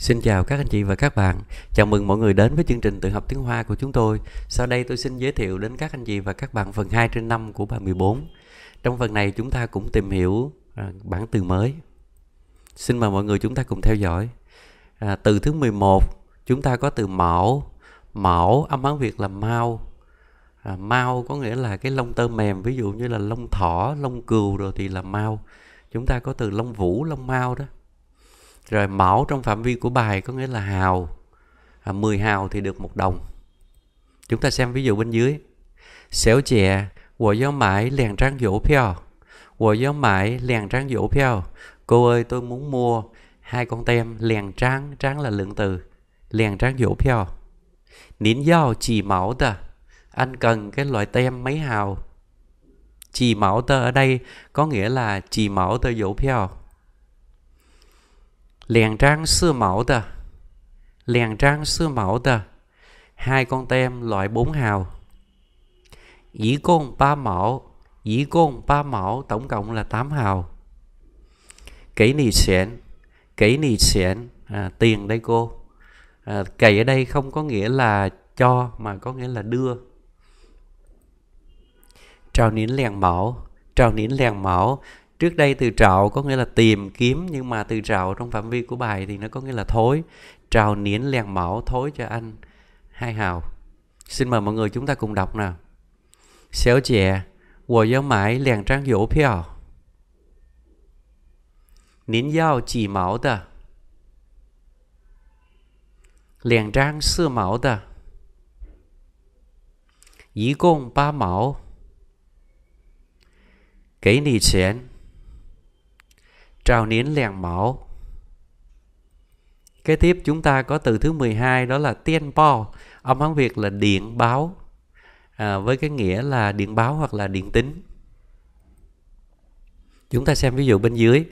Xin chào các anh chị và các bạn. Chào mừng mọi người đến với chương trình tự học tiếng Hoa của chúng tôi. Sau đây tôi xin giới thiệu đến các anh chị và các bạn phần 2 trên 5 của bài 14. Trong phần này chúng ta cũng tìm hiểu à, bản từ mới. Xin mời mọi người chúng ta cùng theo dõi. À, từ thứ 11 chúng ta có từ mão. Mão âm Hán Việt là mau. À, mau có nghĩa là cái lông tơ mềm, ví dụ như là lông thỏ, lông cừu rồi thì là mau. Chúng ta có từ lông vũ, lông mau đó rồi máu trong phạm vi của bài có nghĩa là hào à, 10 hào thì được một đồng chúng ta xem ví dụ bên dưới xéo chè của gió mãi lèn trang dỗ piao của gió mãi lèn trang dỗ piao cô ơi tôi muốn mua hai con tem lèn trang trang là lượng từ lèn trang dỗ piao nín giao chỉ máu ta anh cần cái loại tem mấy hào chỉ máu tơ ở đây có nghĩa là chỉ máu tơ dỗ piao 两张四 mẫu tờ liền trang sư mẫu tờ hai con tem loại bốn hào dĩ côn 3 mẫu dĩ côn 3 mẫu tổng cộng là tám hào kỹ nì xẻn kỹ nì xẻn à, tiền đây cô à, ở đây không có nghĩa là cho mà có nghĩa là đưa trào nín lèn mẫu trào nín lèn mẫu trước đây từ trạo có nghĩa là tìm kiếm nhưng mà từ trạo trong phạm vi của bài thì nó có nghĩa là thối trào niến lèn máu thối cho anh hai hào xin mời mọi người chúng ta cùng đọc nào xéo chè của gió mãi lèn trang dỗ phiêu nín giao chỉ máu tờ lèn trang sư máu tờ ý công ba máu cái nì chén trào nến lèn máu. Kế tiếp chúng ta có từ thứ 12 đó là tiên po, âm Hán Việt là điện báo, à, với cái nghĩa là điện báo hoặc là điện tính. Chúng ta xem ví dụ bên dưới.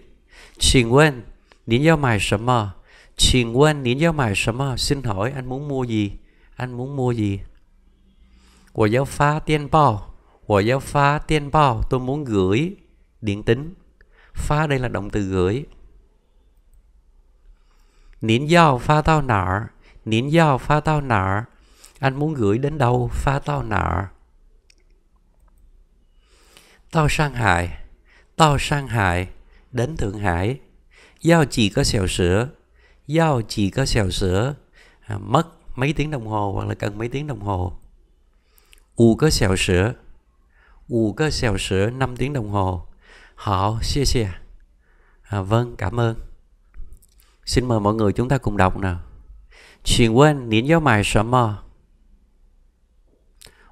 Xin quên, nín giao mài sớm mờ. Xin quên, nín giao mài sớm Xin hỏi anh muốn mua gì? Anh muốn mua gì? Của giáo phá tiên bao. Của giáo phá tiên bao. Tôi muốn gửi điện tính pha đây là động từ gửi nín giao pha tao nợ nín giao pha tao nợ anh muốn gửi đến đâu pha tao nợ tao sang hải tao sang hải đến thượng hải giao chỉ có xèo sữa giao chỉ có xèo sữa à, mất mấy tiếng đồng hồ hoặc là cần mấy tiếng đồng hồ u có xèo sữa u có xèo sữa 5 tiếng đồng hồ Họ, xia xia. À, vâng, cảm ơn. Xin mời mọi người chúng ta cùng đọc nào. Xin quên, nín giáo mài sở mơ.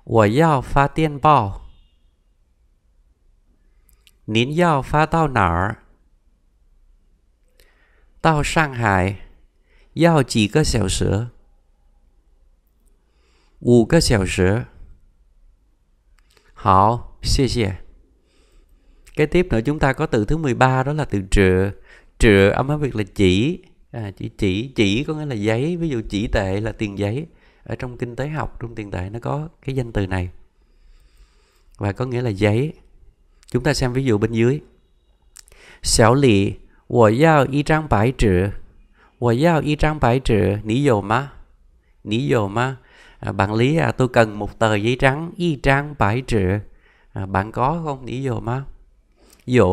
Wo yao fa tiên bao. Nín yao fa tao nở. Tao sang hải. Yao chỉ có xẻo sữa. Wu có xẻo sữa. xie xie. Kế tiếp nữa chúng ta có từ thứ 13 đó là từ trựa. Trựa âm hóa việc là chỉ. À, chỉ chỉ chỉ có nghĩa là giấy ví dụ chỉ tệ là tiền giấy ở trong kinh tế học trong tiền tệ nó có cái danh từ này và có nghĩa là giấy chúng ta xem ví dụ bên dưới xảo lì wǒ yào y trang bái trữ wǒ yào y trang bái trữ nǐ dầu ma nǐ dầu ma à, bạn lý à, tôi cần một tờ giấy trắng y trang bái trữ à, bạn có không nǐ vô má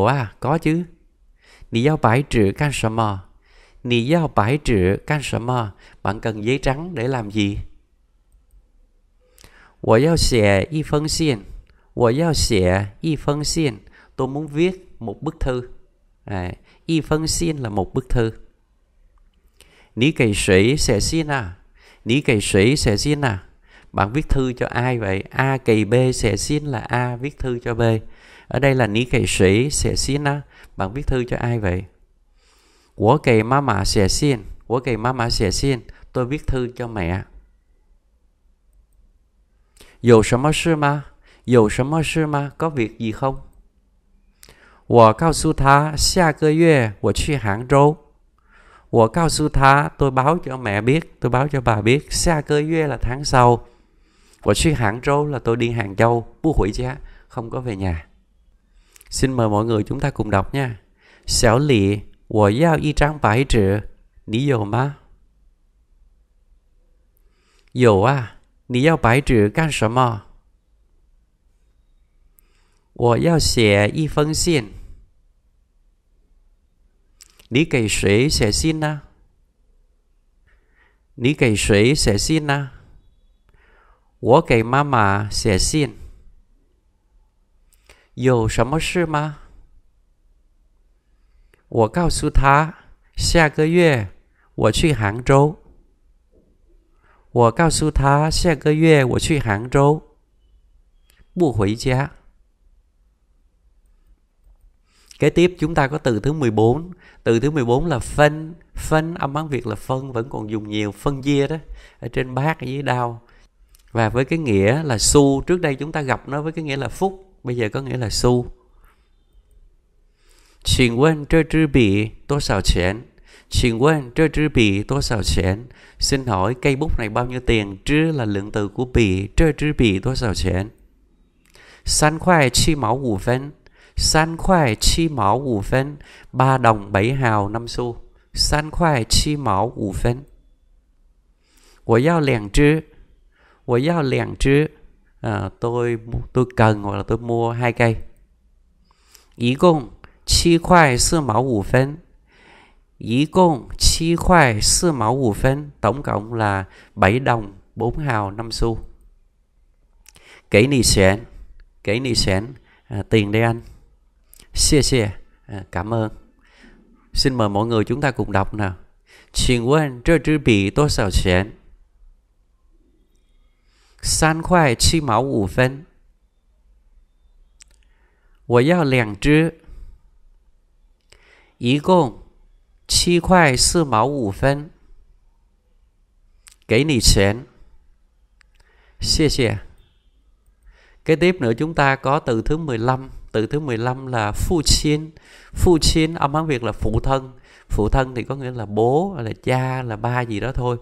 À, có chứ. Bạn cần giấy trắng để làm gì? Tôi muốn viết một bức thư. À, y phân xin là một bức thư. Ní kỳ sĩ sẽ xin à? Ní kỳ sĩ sẽ xin à? Bạn viết thư cho ai vậy? A kỳ B sẽ xin là A viết thư cho B. Ở đây là ní kệ sĩ sẽ xin á. Bạn viết thư cho ai vậy? Của kệ má mạ sẽ xin. Của kệ má mạ sẽ xin. Tôi viết thư cho mẹ. Dù sớm mơ sư ma. Dù sớm mơ sư ma. Có việc gì không? 我告诉他下个月我去杭州。我告诉他 tôi báo cho mẹ biết, tôi báo cho bà biết, xa cơ duyê là tháng sau. Của suy Hạng Châu là tôi đi Hàng Châu, bu hủy giá, không có về nhà. Xin mời mọi người chúng ta cùng đọc nha. Xiao Lì, 我要一张白纸。你有吗？有啊。你要白纸干什么？我要写一封信。你给谁写信呢？你给谁写信呢？我给妈妈写信。有什么事吗？我告诉他，下个月我去杭州。我告诉他，下个月我去杭州，不回家。Kế tiếp chúng ta có từ thứ 14 Từ thứ 14 là phân Phân âm bán Việt là phân Vẫn còn dùng nhiều phân chia đó Ở trên bát ở dưới đau Và với cái nghĩa là su Trước đây chúng ta gặp nó với cái nghĩa là phúc bây giờ có nghĩa là xu. Xin quên trơ trư bị tô xào chén. Xin quên trơ trư bị tô xào chén. Xin hỏi cây bút này bao nhiêu tiền? Trư là lượng từ của bì. trơ trư bì tô xào chén. San khoai chi máu ngủ phân. San khoai chi máu ngủ phân. ba đồng bảy hào năm xu. San khoai chi máu ngủ phân. Tôi Tôi 我要两只，我要两只。à, tôi tôi cần hoặc là tôi mua hai cây. 一共七块四毛五分。一共七块四毛五分, tổng cộng là 7 đồng bốn hào năm xu. Kỷ nì xẻn, kỷ nì xẻn, à, tiền đây anh. Xie xie, cảm ơn. Xin mời mọi người chúng ta cùng đọc nào. Xin quên, trơ trư bị tôi sao xẻn. 三块七毛五分。我要两只，一共七块四毛五分。给你钱，谢谢。Kế tiếp nữa chúng ta có từ thứ 15 Từ thứ 15 là phu chiên Phu chiên âm Hán Việt là phụ thân Phụ thân thì có nghĩa là bố là cha là ba gì đó thôi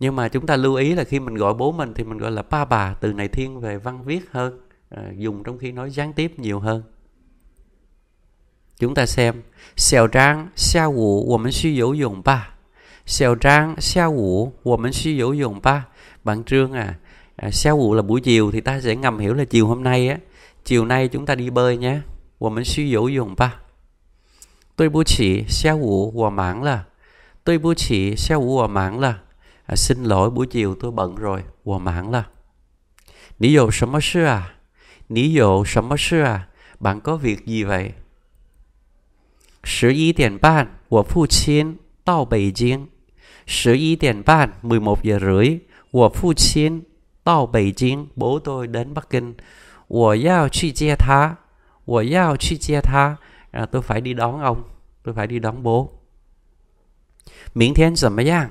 nhưng mà chúng ta lưu ý là khi mình gọi bố mình thì mình gọi là ba bà từ này thiên về văn viết hơn à, dùng trong khi nói gián tiếp nhiều hơn chúng ta xem xèo trang xeo ngủ của mình suy dỗ dùng ba xèo trang xeo ngủ của mình suy dỗ dùng ba bạn trương à, à xeo ngủ là buổi chiều thì ta sẽ ngầm hiểu là chiều hôm nay á chiều nay chúng ta đi bơi nhé của mình suy dỗ dùng ba tôi bố chỉ xeo ngủ của mãng là tôi bố chỉ xeo ngủ của mãng là à, xin lỗi buổi chiều tôi bận rồi là dụ dụ 我忙了你有什么事啊你有什么事啊 bạn có việc gì vậy 十一点半我父亲到北京十一点半11 giờ rưỡi 我父亲到北京 bố tôi đến Bắc Kinh 我要去接他我要去接他 à, tôi phải đi đón ông tôi phải đi đón bố Miễn 明天怎么样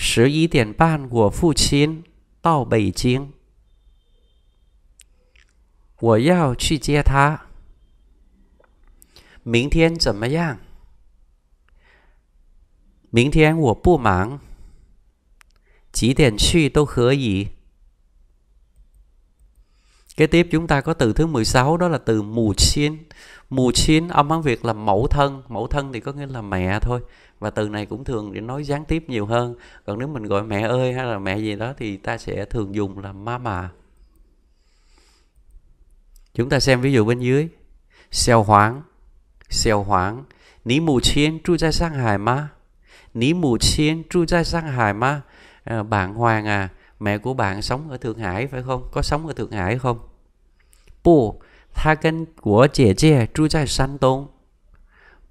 十一点半，我父亲到北京，我要去接他。明天怎么样？明天我不忙，几点去都可以。Kế tiếp chúng ta có từ thứ 16 đó là từ mù chín Mù chín âm Hán Việt là mẫu thân, mẫu thân thì có nghĩa là mẹ thôi. Và từ này cũng thường để nói gián tiếp nhiều hơn. Còn nếu mình gọi mẹ ơi hay là mẹ gì đó thì ta sẽ thường dùng là mama. Chúng ta xem ví dụ bên dưới. Xeo hoáng, xeo hoáng. Ní mù chiên tru ra sang hải ma. Ní mù chiên tru ra sang hải ma. À, bạn Hoàng à, mẹ của bạn sống ở Thượng Hải phải không? Có sống ở Thượng Hải không? Bù, tha của Trú cân của 姐姐住在山东.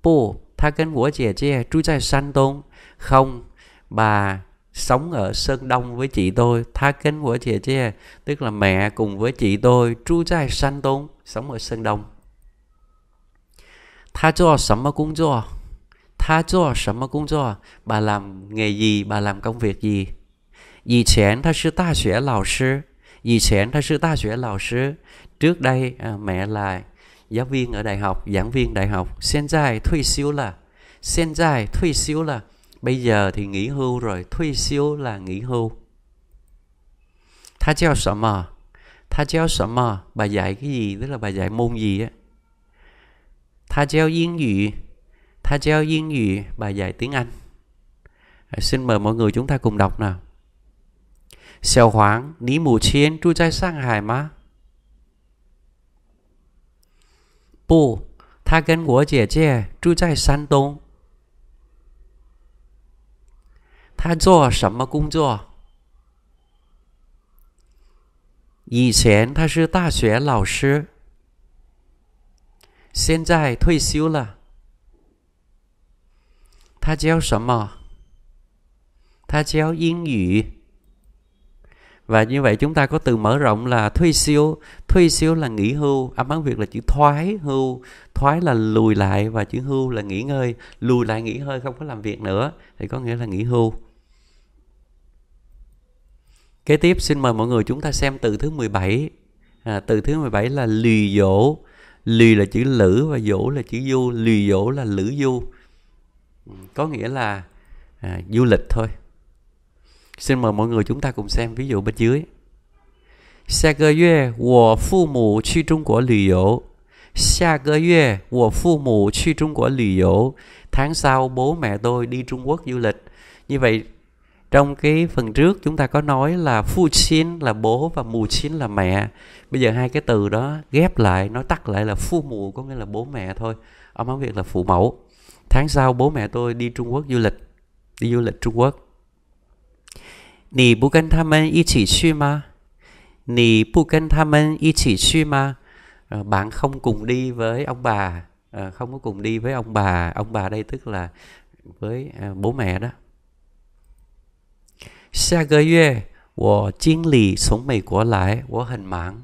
Bù, tha của Trú cân của 姐姐住在山东. Không, bà sống ở Sơn Đông với chị tôi. Tha của cân của 姐姐, tức là mẹ cùng với chị tôi Trú tôi 住在山东, sống ở Sơn Đông. Tha cho sắm mà cũng cho. Tha cho sắm mà cũng cho. Bà làm nghề gì, bà làm công việc gì? 以前他是大学老师, Trước đây à, mẹ là giáo viên ở đại học, giảng viên đại học. Sen dài thuy siêu là. Sen dài thuy siêu là. Bây giờ thì nghỉ hưu rồi. Thuy siêu là nghỉ hưu. Tha treo sợ mờ. Tha treo sợ mờ. Bà dạy cái gì? Tức là bà dạy môn gì á. Tha treo yên dị. Tha treo yên dị. Bà dạy tiếng Anh. À, xin mời mọi người chúng ta cùng đọc nào. 小黄，你母亲住在上海吗？不，她跟我姐姐住在山东。她做什么工作？以前她是大学老师，现在退休了。他教什么？他教英语。và như vậy chúng ta có từ mở rộng là thuy siêu thuy siêu là nghỉ hưu âm án việt là chữ thoái hưu thoái là lùi lại và chữ hưu là nghỉ ngơi lùi lại nghỉ hơi không có làm việc nữa thì có nghĩa là nghỉ hưu kế tiếp xin mời mọi người chúng ta xem từ thứ 17 à, từ thứ 17 là lì dỗ lì là chữ lữ và dỗ là chữ du lì dỗ là lữ du ừ, có nghĩa là à, du lịch thôi xin mời mọi người chúng ta cùng xem ví dụ bên dưới 下个月我父母去中国旅游。下个月我父母去中国旅游. Tháng sau bố mẹ tôi đi Trung Quốc du lịch. Như vậy trong cái phần trước chúng ta có nói là phu xin là bố và mù xin là mẹ. Bây giờ hai cái từ đó ghép lại, nói tắt lại là phu mù có nghĩa là bố mẹ thôi. Âm áo việc là phụ mẫu. Tháng sau bố mẹ tôi đi Trung Quốc du lịch. Đi du lịch Trung Quốc. 你不跟他们一起去吗？你不跟他们一起去吗？À, ờ, bạn không cùng đi với ông bà, ờ, không có cùng đi với ông bà. Ông bà đây tức là với ờ, bố mẹ đó. 下个月我经理从美国来，我很忙。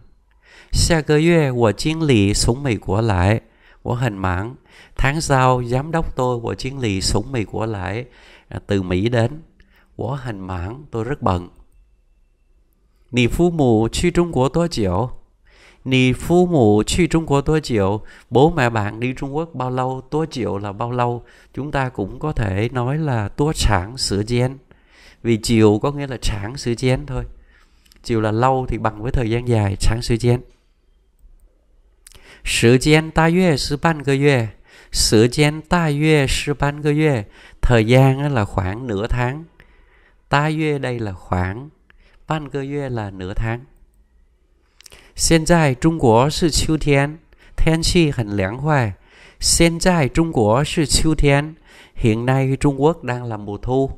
下个月我经理从美国来，我很忙。Tháng sau giám đốc tôi của chiến lì xuống Mỹ của lại từ Mỹ đến 我很忙，tôi rất bận. 你父母去中国多久？你父母去中国多久? Bố mẹ bạn đi Trung Quốc bao lâu? Tua chiều là bao lâu? Chúng ta cũng có thể nói là tua sáng sửa gian. Vì chiều có nghĩa là sáng sửa gian thôi. Chiều là lâu thì bằng với thời gian dài, sáng sửa gian. Sửa gian ta yue sư ban cơ yue. Sửa gian ta yue sư ban cơ yue. Thời gian là khoảng nửa tháng Ta yue đây là khoảng, ban cơ yue là nửa tháng. Hiện tại Trung Quốc là chiều thiên, thiên khí hẳn lãng hoài. Hiện tại Trung Quốc là chiều thiên, hiện nay Trung Quốc đang là mùa thu.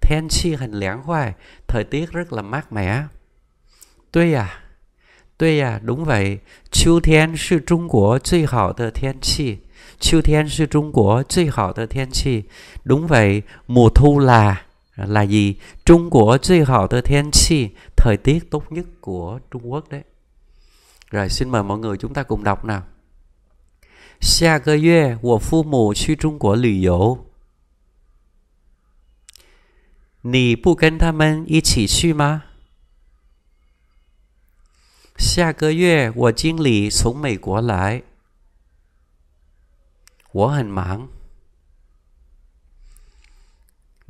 Thiên khí hẳn lãng hoài, thời tiết rất là mát mẻ. Tuy à, tuy à, đúng vậy, chiều thiên là Trung Quốc 最好的天气. Chiều thiên là Trung Quốc 最好的天气. Đúng vậy, mùa thu là là gì Trung Quốc thời tiết tốt nhất của Trung Quốc đấy rồi xin mời mọi người chúng ta cùng đọc nào 下个月我父母去中国旅游你不跟他们一起去吗下个月我经理从美国来我很忙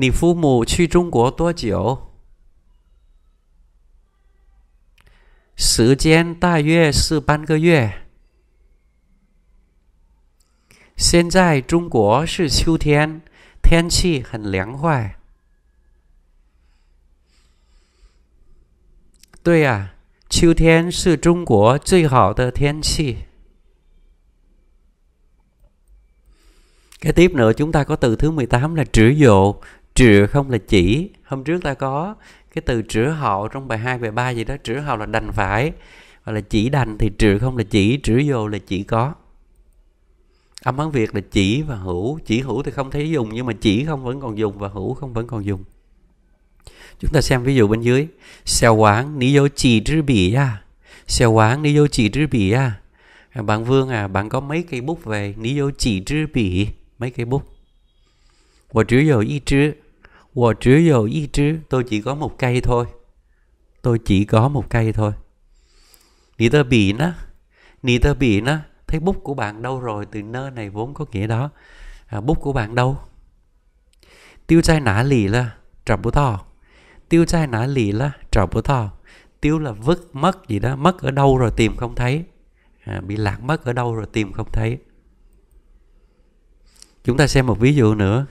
你父母去中国多久？时间大约是半个月。现在中国是秋天，天气很凉快。对呀，秋天是中国最好的天气。tiếp nữa chúng ta có từ thứ là trữ dụ trừ không là chỉ hôm trước ta có cái từ trữ hậu trong bài 2 bài 3 gì đó trữ hậu là đành phải hoặc là chỉ đành thì trừ không là chỉ trữ vô là chỉ có âm hán việt là chỉ và hữu chỉ hữu thì không thấy dùng nhưng mà chỉ không vẫn còn dùng và hữu không vẫn còn dùng chúng ta xem ví dụ bên dưới xeo quán lý do chỉ trữ bỉ à xeo quán lý do chỉ trữ bỉ à bạn vương à bạn có mấy cây bút về lý do chỉ trữ bỉ mấy cây bút và vô y 我只有一支我只有一只，tôi chỉ có một cây thôi. Tôi chỉ có một cây thôi. Nì tơ nó, nì tơ nó, thấy bút của bạn đâu rồi, từ nơ này vốn có nghĩa đó. À, bút của bạn đâu? Tiêu chai nã lì là trọng bố thò. Tiêu chai nã lì là trọng bố thò. Tiêu là vứt mất gì đó, mất ở đâu rồi tìm không thấy. À, bị lạc mất ở đâu rồi tìm không thấy. Chúng ta xem một ví dụ nữa.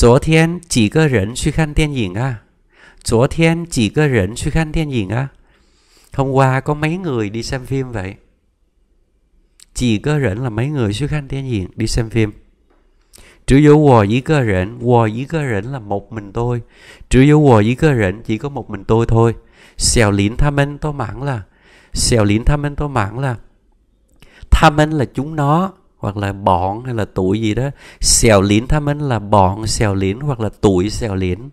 昨天几个人去看电影啊?昨天几个人去看电影啊? Hôm qua có mấy người đi xem phim vậy? Chỉ có rảnh là mấy người xuất khăn thiên diện đi xem phim. Chỉ có wò ý cơ rảnh, wò ý cơ rảnh là một mình tôi. Chỉ có wò ý cơ rảnh chỉ có một mình tôi thôi. Xèo lín tham minh tôi mãn là. Xèo lín tham minh tôi mãn là. Tham minh là chúng nó hoặc là bọn hay là tuổi gì đó xèo lín tham mến là bọn xèo lín hoặc là tuổi xèo lín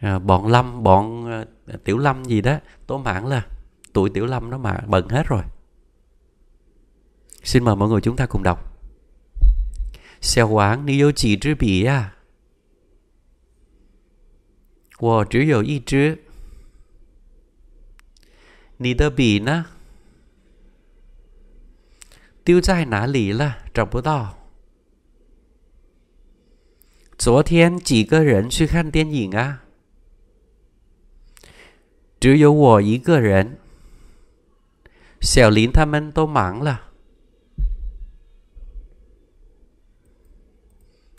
à, bọn lâm bọn à, tiểu lâm gì đó tóm hẳn là tuổi tiểu lâm nó mà bận hết rồi xin mời mọi người chúng ta cùng đọc xèo quán ni yếu chỉ chứ bỉ à 我只有一支。你的笔呢？丢在哪里了？找不到。昨天几个人去看电影啊？只有我一个人。小林他们都忙了。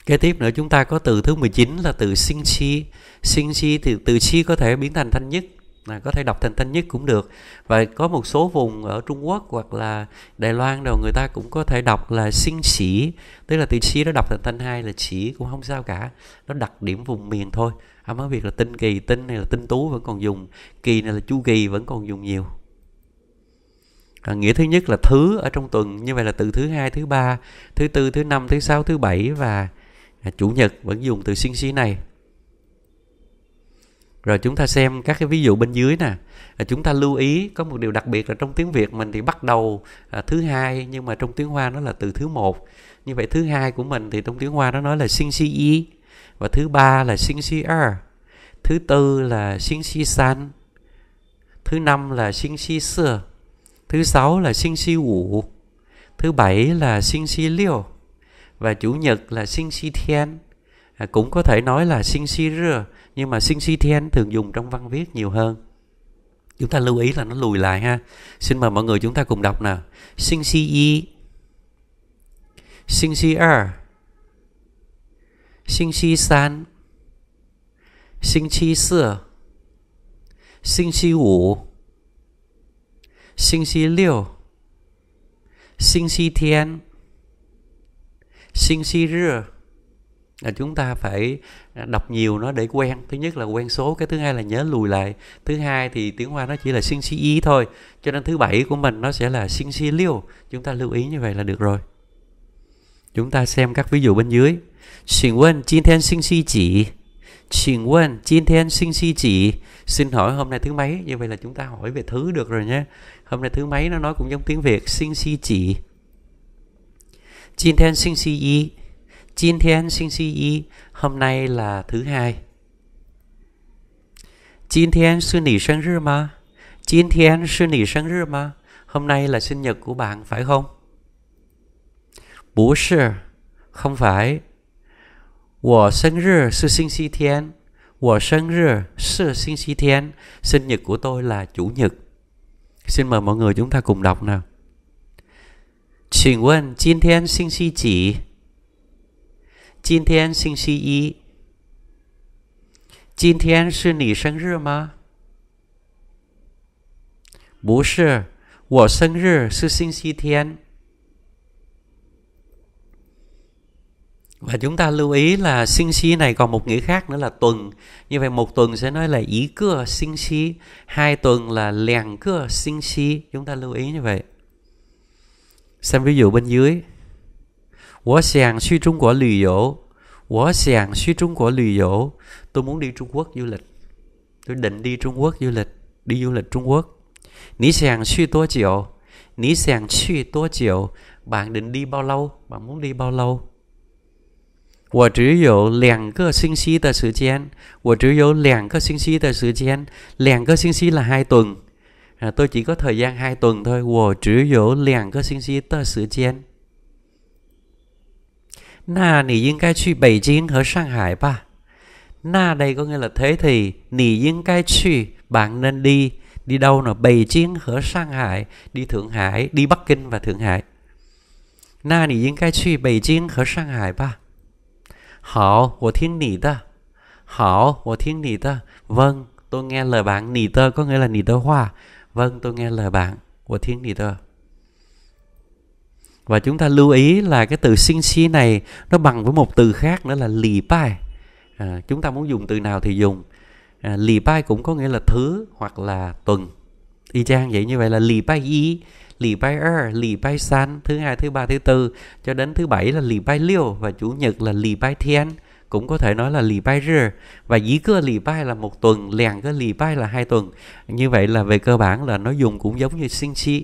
Kế tiếp nữa chúng ta có từ thứ 19 là từ sinh chi. Sinh chi thì từ chi có thể biến thành thanh nhất là có thể đọc thành thanh nhất cũng được và có một số vùng ở Trung Quốc hoặc là Đài Loan đâu người ta cũng có thể đọc là sinh sĩ tức là từ sĩ nó đọc thành thanh hai là sĩ cũng không sao cả nó đặc điểm vùng miền thôi À mới việc là tinh kỳ tinh này là tinh tú vẫn còn dùng kỳ này là chu kỳ vẫn còn dùng nhiều à, nghĩa thứ nhất là thứ ở trong tuần như vậy là từ thứ hai thứ ba thứ tư thứ năm thứ sáu thứ bảy và à, chủ nhật vẫn dùng từ sinh sĩ này rồi chúng ta xem các cái ví dụ bên dưới nè à, chúng ta lưu ý có một điều đặc biệt là trong tiếng việt mình thì bắt đầu à, thứ hai nhưng mà trong tiếng hoa nó là từ thứ một như vậy thứ hai của mình thì trong tiếng hoa nó nói là xin si y và thứ ba là xin si er thứ tư là xin si san thứ năm là xin si sơ thứ sáu là xin si ủ thứ bảy là xin si liêu và chủ nhật là xin si thiên à, cũng có thể nói là sinh si rơ nhưng mà sinh si thiên thường dùng trong văn viết nhiều hơn chúng ta lưu ý là nó lùi lại ha xin mời mọi người chúng ta cùng đọc nào sinh si y sinh si er sinh si san sinh si sơ sinh si ngũ sinh si liêu sinh si thiên sinh si rơ là chúng ta phải đọc nhiều nó để quen thứ nhất là quen số cái thứ hai là nhớ lùi lại thứ hai thì tiếng hoa nó chỉ là sinh xí ý thôi cho nên thứ bảy của mình nó sẽ là sinh xí liêu chúng ta lưu ý như vậy là được rồi chúng ta xem các ví dụ bên dưới xin quên chín thiên sinh xí chỉ xin quên chín thiên sinh xí chỉ xin hỏi hôm nay thứ mấy như vậy là chúng ta hỏi về thứ được rồi nhé hôm nay thứ mấy nó nói cũng giống tiếng việt sinh xí chỉ chín thiên sinh xí ý Jin Tian Xin Si Yi, hôm nay là thứ hai. Jin Tian Sư Nỉ Sinh Rư mà. Jin Tian Sư Nỉ Sinh Rư mà. Hôm nay là sinh nhật của bạn phải không? Bố sư, không phải. Wo sinh rư sư sinh si thiên. Wo sinh rư sư sinh si thiên. Sinh nhật của tôi là chủ nhật. Xin mời mọi người chúng ta cùng đọc nào. Xin quên, Jin Tian Xin Si Chỉ. 今天星期一。今天是你生日吗？不是，我生日是星期天。Và chúng ta lưu ý là sinh xí này còn một nghĩa khác nữa là tuần. Như vậy một tuần sẽ nói là ý cưa sinh xí, hai tuần là liền cưa sinh xí. Chúng ta lưu ý như vậy. Xem ví dụ bên dưới. 我想去 Trung Tôi sàng suy Trung Quốc lưu yếu. Tôi muốn đi Trung Quốc du lịch. Tôi định đi Trung Quốc du lịch. Đi du lịch Trung Quốc. Ní sàng suy tố chiều. Ní sàng suy tố chiều. Bạn định đi bao lâu? Bạn muốn đi bao lâu? 我只有两个星期的时间。我只有两个星期的时间。两个星期 là hai tuần. À, tôi chỉ có thời gian hai tuần thôi. 我只有两个星期的时间。那你应该去北京和上海吧。Na đây có nghĩa là thế thì nì yên cái chi bạn nên đi đi đâu nào Bày Chiến ở Sang Hải đi Thượng Hải đi Bắc Kinh và Thượng Hải Na nì yên cái chi Bày Chiến ở Sang Hải ba Hảo, tôi thiên nì ta Hảo, tôi thiên nì ta Vâng, tôi nghe lời bạn Nì tơ có nghĩa là nì tơ hoa Vâng, tôi nghe lời bạn Tôi thiên nì tơ và chúng ta lưu ý là cái từ sinh si này nó bằng với một từ khác nữa là lì bai à, chúng ta muốn dùng từ nào thì dùng à, lì bai cũng có nghĩa là thứ hoặc là tuần y chang vậy như vậy là lì bai y lì bai er lì bai san thứ hai thứ ba thứ tư cho đến thứ bảy là lì bai liêu và chủ nhật là lì bai thiên cũng có thể nói là lì bai rơ và dĩ cơ lì bai là một tuần lèn cơ lì bai là hai tuần như vậy là về cơ bản là nó dùng cũng giống như sinh si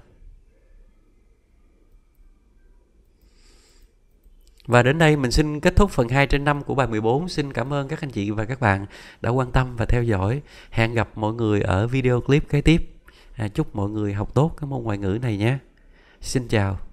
Và đến đây mình xin kết thúc phần 2 trên 5 của bài 14. Xin cảm ơn các anh chị và các bạn đã quan tâm và theo dõi. Hẹn gặp mọi người ở video clip kế tiếp. À, chúc mọi người học tốt cái môn ngoại ngữ này nhé. Xin chào.